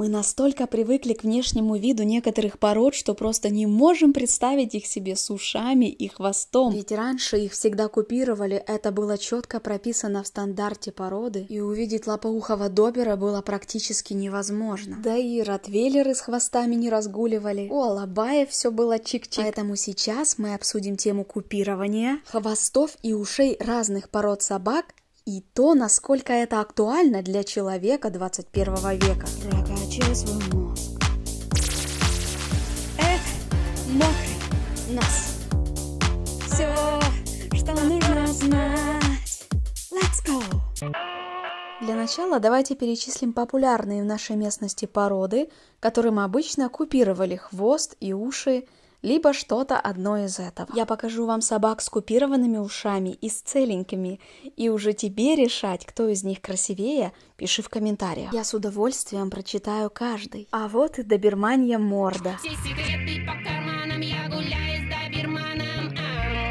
Мы настолько привыкли к внешнему виду некоторых пород, что просто не можем представить их себе с ушами и хвостом. Ведь раньше их всегда купировали, это было четко прописано в стандарте породы, и увидеть лопоухого добера было практически невозможно. Да и ротвейлеры с хвостами не разгуливали, у Алабаев все было чик-чик. Поэтому сейчас мы обсудим тему купирования, хвостов и ушей разных пород собак, и то, насколько это актуально для человека 21 века качая свой мозг. Эх, мокрый нас. Все, что нужно знать. Let's go! Для начала давайте перечислим популярные в нашей местности породы, которым обычно купировали хвост и уши, либо что-то одно из этого. Я покажу вам собак с купированными ушами и с целенькими, и уже тебе решать, кто из них красивее, пиши в комментариях. Я с удовольствием прочитаю каждый. А вот и доберманья морда. Все секреты по карманам, я гуляю с доберманом,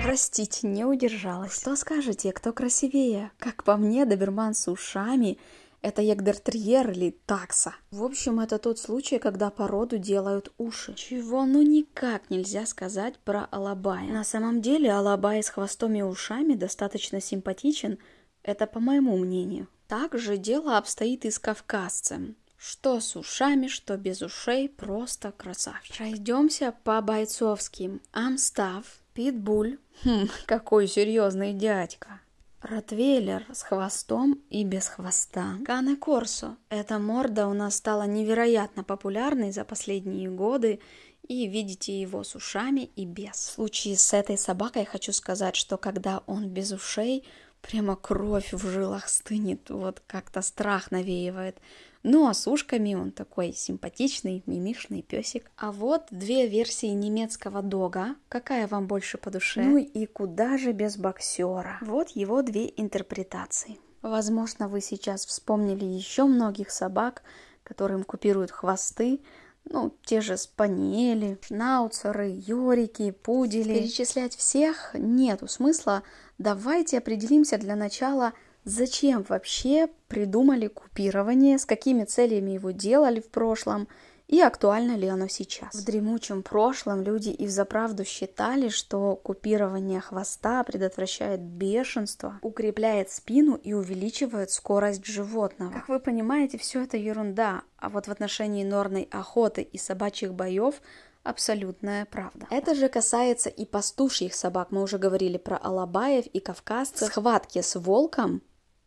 Простите, не удержалась. Что скажете, кто красивее? Как по мне, доберман с ушами это ягдертерьер или такса. В общем, это тот случай, когда породу делают уши. Чего ну никак нельзя сказать про алабая. На самом деле алабай с хвостом и ушами достаточно симпатичен, это по моему мнению. Также дело обстоит и с кавказцем. Что с ушами, что без ушей, просто красавчик. Пройдемся по бойцовским. Амстав, Питбуль, хм, какой серьезный дядька. Ротвейлер с хвостом и без хвоста. Кане Корсо. Эта морда у нас стала невероятно популярной за последние годы, и видите его с ушами и без. В случае с этой собакой хочу сказать, что когда он без ушей, прямо кровь в жилах стынет, вот как-то страх навеивает. Ну а с ушками он такой симпатичный, мимишный песик. А вот две версии немецкого дога. Какая вам больше по душе? Ну и куда же без боксера? Вот его две интерпретации. Возможно, вы сейчас вспомнили еще многих собак, которым купируют хвосты, ну, те же спаниели, шнауцеры, юрики, пудели. Перечислять всех нету смысла. Давайте определимся для начала – зачем вообще придумали купирование, с какими целями его делали в прошлом и актуально ли оно сейчас. В дремучем прошлом люди и взаправду считали, что купирование хвоста предотвращает бешенство, укрепляет спину и увеличивает скорость животного. Как вы понимаете, все это ерунда, а вот в отношении норной охоты и собачьих боев абсолютная правда. Это же касается и пастушьих собак. Мы уже говорили про алабаев и кавказцев. Схватки с волком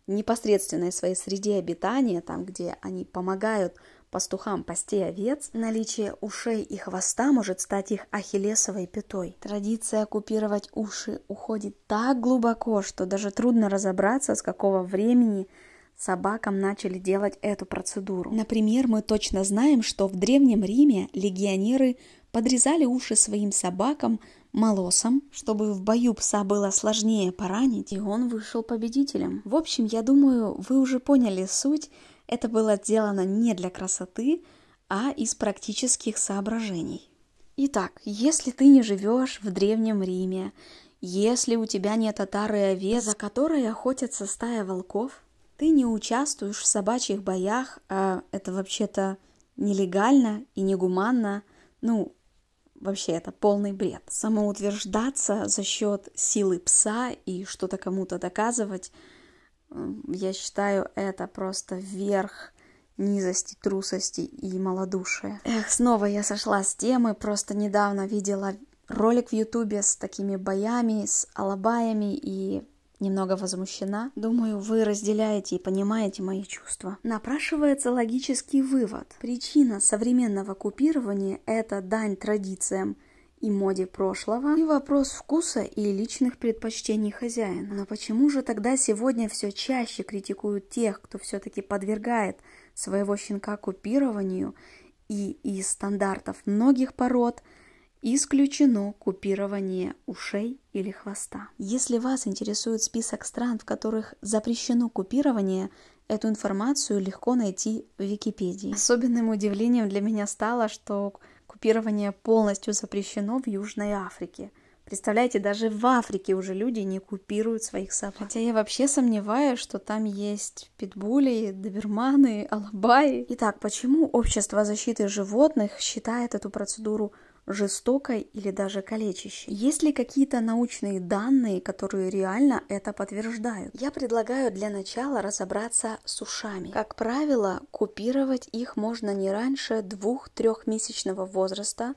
непосредственной своей среде обитания, там, где они помогают пастухам пасти овец, наличие ушей и хвоста может стать их ахиллесовой пятой. Традиция оккупировать уши уходит так глубоко, что даже трудно разобраться, с какого времени собакам начали делать эту процедуру. Например, мы точно знаем, что в Древнем Риме легионеры подрезали уши своим собакам малосом, чтобы в бою пса было сложнее поранить, и он вышел победителем. В общем, я думаю, вы уже поняли суть. Это было сделано не для красоты, а из практических соображений. Итак, если ты не живешь в Древнем Риме, если у тебя нет отары овец, за которой охотятся стая волков, ты не участвуешь в собачьих боях, а это вообще-то нелегально и негуманно, ну, Вообще это полный бред. Самоутверждаться за счет силы пса и что-то кому-то доказывать, я считаю, это просто верх низости, трусости и малодушия. Эх, снова я сошла с темы, просто недавно видела ролик в ютубе с такими боями, с алабаями и немного возмущена. Думаю, вы разделяете и понимаете мои чувства. Напрашивается логический вывод. Причина современного купирования – это дань традициям, и моде прошлого, и вопрос вкуса и личных предпочтений хозяина. Но почему же тогда сегодня все чаще критикуют тех, кто все-таки подвергает своего щенка купированию и из стандартов многих пород – Исключено купирование ушей или хвоста. Если вас интересует список стран, в которых запрещено купирование, эту информацию легко найти в Википедии. Особенным удивлением для меня стало, что купирование полностью запрещено в Южной Африке. Представляете, даже в Африке уже люди не купируют своих собак. Хотя я вообще сомневаюсь, что там есть питбули, доберманы, алабаи. Итак, почему общество защиты животных считает эту процедуру жестокой или даже калечащей. Есть ли какие-то научные данные, которые реально это подтверждают? Я предлагаю для начала разобраться с ушами. Как правило, купировать их можно не раньше 2-3 месячного возраста,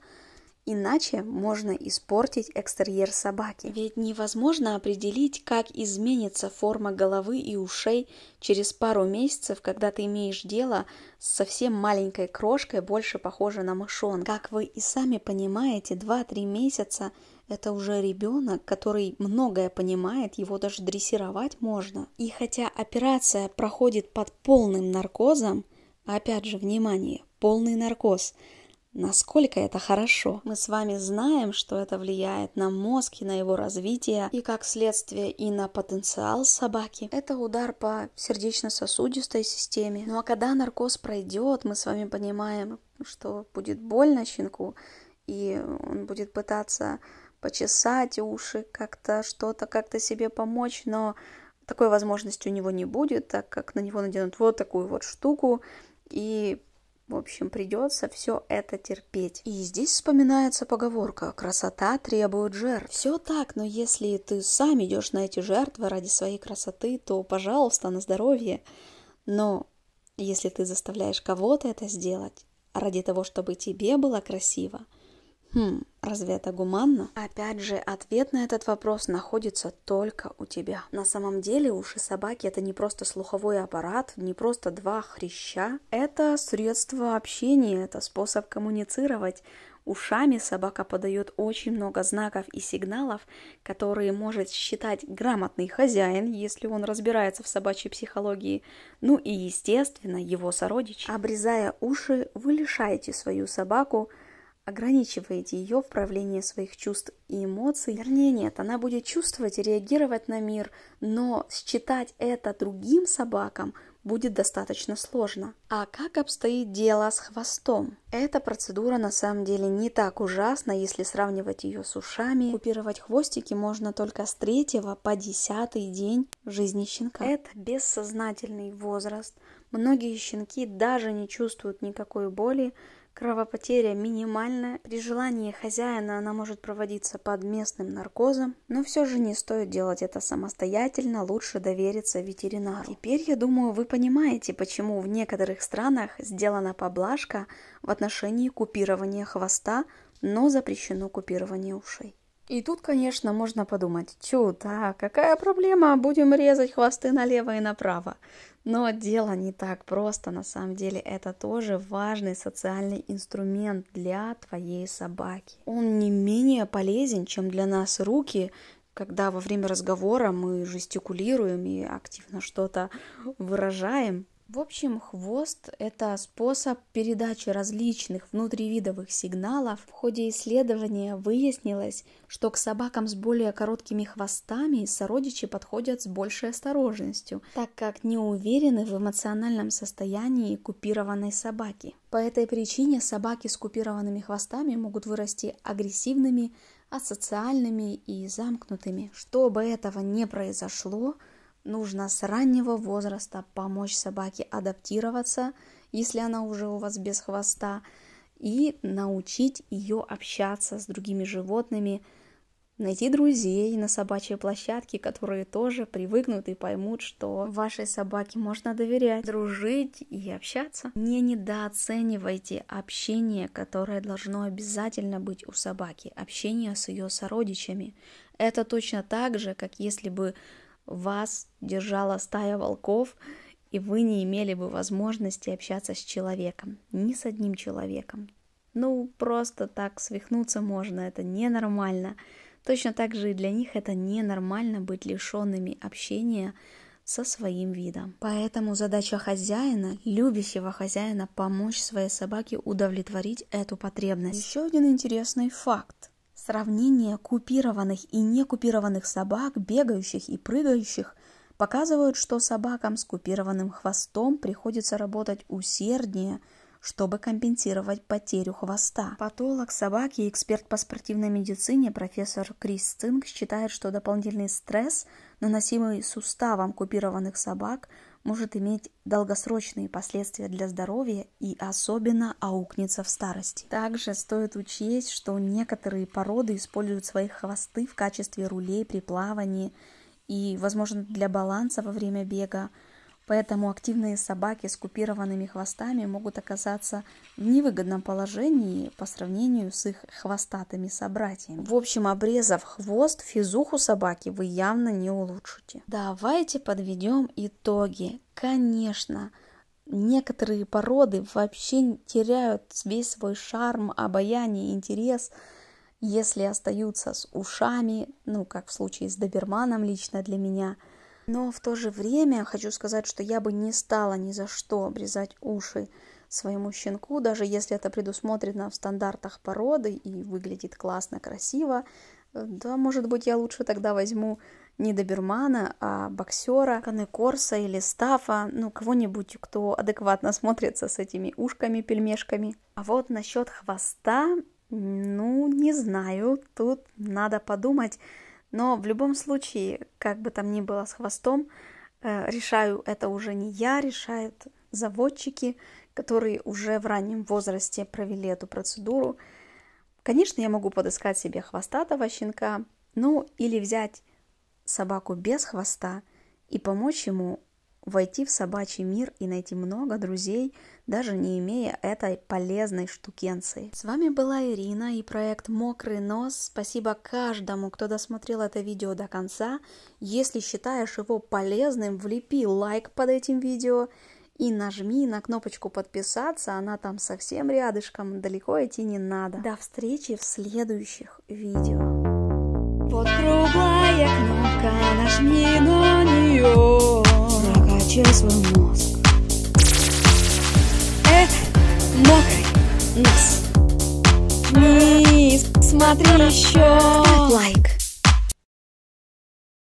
Иначе можно испортить экстерьер собаки. Ведь невозможно определить, как изменится форма головы и ушей через пару месяцев, когда ты имеешь дело с совсем маленькой крошкой, больше похожей на мышон. Как вы и сами понимаете, 2-3 месяца – это уже ребенок, который многое понимает, его даже дрессировать можно. И хотя операция проходит под полным наркозом, опять же, внимание, полный наркоз – Насколько это хорошо? Мы с вами знаем, что это влияет на мозг и на его развитие, и как следствие и на потенциал собаки. Это удар по сердечно-сосудистой системе. Ну а когда наркоз пройдет, мы с вами понимаем, что будет больно щенку, и он будет пытаться почесать уши, как-то что-то, как-то себе помочь, но такой возможности у него не будет, так как на него наденут вот такую вот штуку, и в общем, придется все это терпеть. И здесь вспоминается поговорка «красота требует жертв». Все так, но если ты сам идешь на эти жертвы ради своей красоты, то, пожалуйста, на здоровье. Но если ты заставляешь кого-то это сделать ради того, чтобы тебе было красиво – Хм, разве это гуманно? Опять же, ответ на этот вопрос находится только у тебя. На самом деле уши собаки это не просто слуховой аппарат, не просто два хряща. Это средство общения, это способ коммуницировать. Ушами собака подает очень много знаков и сигналов, которые может считать грамотный хозяин, если он разбирается в собачьей психологии, ну и, естественно, его сородич. Обрезая уши, вы лишаете свою собаку – ограничиваете ее в проявлении своих чувств и эмоций. Вернее, нет, она будет чувствовать и реагировать на мир, но считать это другим собакам будет достаточно сложно. А как обстоит дело с хвостом? Эта процедура на самом деле не так ужасна, если сравнивать ее с ушами. Купировать хвостики можно только с третьего по десятый день жизни щенка. Это бессознательный возраст. Многие щенки даже не чувствуют никакой боли, Кровопотеря минимальная. При желании хозяина она может проводиться под местным наркозом, но все же не стоит делать это самостоятельно, лучше довериться ветеринару. Теперь, я думаю, вы понимаете, почему в некоторых странах сделана поблажка в отношении купирования хвоста, но запрещено купирование ушей. И тут, конечно, можно подумать, чудо, какая проблема, будем резать хвосты налево и направо. Но дело не так просто, на самом деле это тоже важный социальный инструмент для твоей собаки. Он не менее полезен, чем для нас руки, когда во время разговора мы жестикулируем и активно что-то выражаем. В общем, хвост – это способ передачи различных внутривидовых сигналов. В ходе исследования выяснилось, что к собакам с более короткими хвостами сородичи подходят с большей осторожностью, так как не уверены в эмоциональном состоянии купированной собаки. По этой причине собаки с купированными хвостами могут вырасти агрессивными, асоциальными и замкнутыми. Чтобы этого не произошло – Нужно с раннего возраста помочь собаке адаптироваться, если она уже у вас без хвоста, и научить ее общаться с другими животными, найти друзей на собачьей площадке, которые тоже привыкнут и поймут, что вашей собаке можно доверять, дружить и общаться. Не недооценивайте общение, которое должно обязательно быть у собаки, общение с ее сородичами. Это точно так же, как если бы вас держала стая волков, и вы не имели бы возможности общаться с человеком, ни с одним человеком. Ну, просто так свихнуться можно, это ненормально. Точно так же и для них это ненормально быть лишенными общения со своим видом. Поэтому задача хозяина, любящего хозяина, помочь своей собаке удовлетворить эту потребность. Еще один интересный факт. Сравнение купированных и некупированных собак, бегающих и прыгающих, показывают, что собакам с купированным хвостом приходится работать усерднее, чтобы компенсировать потерю хвоста. Патолог собаки и эксперт по спортивной медицине профессор Крис Цинк считает, что дополнительный стресс, наносимый суставом купированных собак – может иметь долгосрочные последствия для здоровья и особенно аукнется в старости. Также стоит учесть, что некоторые породы используют свои хвосты в качестве рулей при плавании и, возможно, для баланса во время бега, Поэтому активные собаки с купированными хвостами могут оказаться в невыгодном положении по сравнению с их хвостатыми собратьями. В общем, обрезав хвост, физуху собаки вы явно не улучшите. Давайте подведем итоги. Конечно, некоторые породы вообще теряют весь свой шарм, обаяние, интерес если остаются с ушами, ну, как в случае с доберманом лично для меня – но в то же время хочу сказать, что я бы не стала ни за что обрезать уши своему щенку, даже если это предусмотрено в стандартах породы и выглядит классно, красиво. Да, может быть, я лучше тогда возьму не добермана, а боксера, конекорса или стафа, ну, кого-нибудь, кто адекватно смотрится с этими ушками-пельмешками. А вот насчет хвоста, ну, не знаю, тут надо подумать. Но в любом случае, как бы там ни было с хвостом, э, решаю это уже не я, решают заводчики, которые уже в раннем возрасте провели эту процедуру. Конечно, я могу подыскать себе хвостатого щенка, ну или взять собаку без хвоста и помочь ему войти в собачий мир и найти много друзей, даже не имея этой полезной штукенции. С вами была Ирина и проект «Мокрый нос». Спасибо каждому, кто досмотрел это видео до конца. Если считаешь его полезным, влепи лайк под этим видео и нажми на кнопочку подписаться, она там совсем рядышком, далеко идти не надо. До встречи в следующих видео. Вот круглая кнопка, нажми на нее включай свой мозг. Эх, мокрый нос. Низ, смотри еще. Ставь лайк.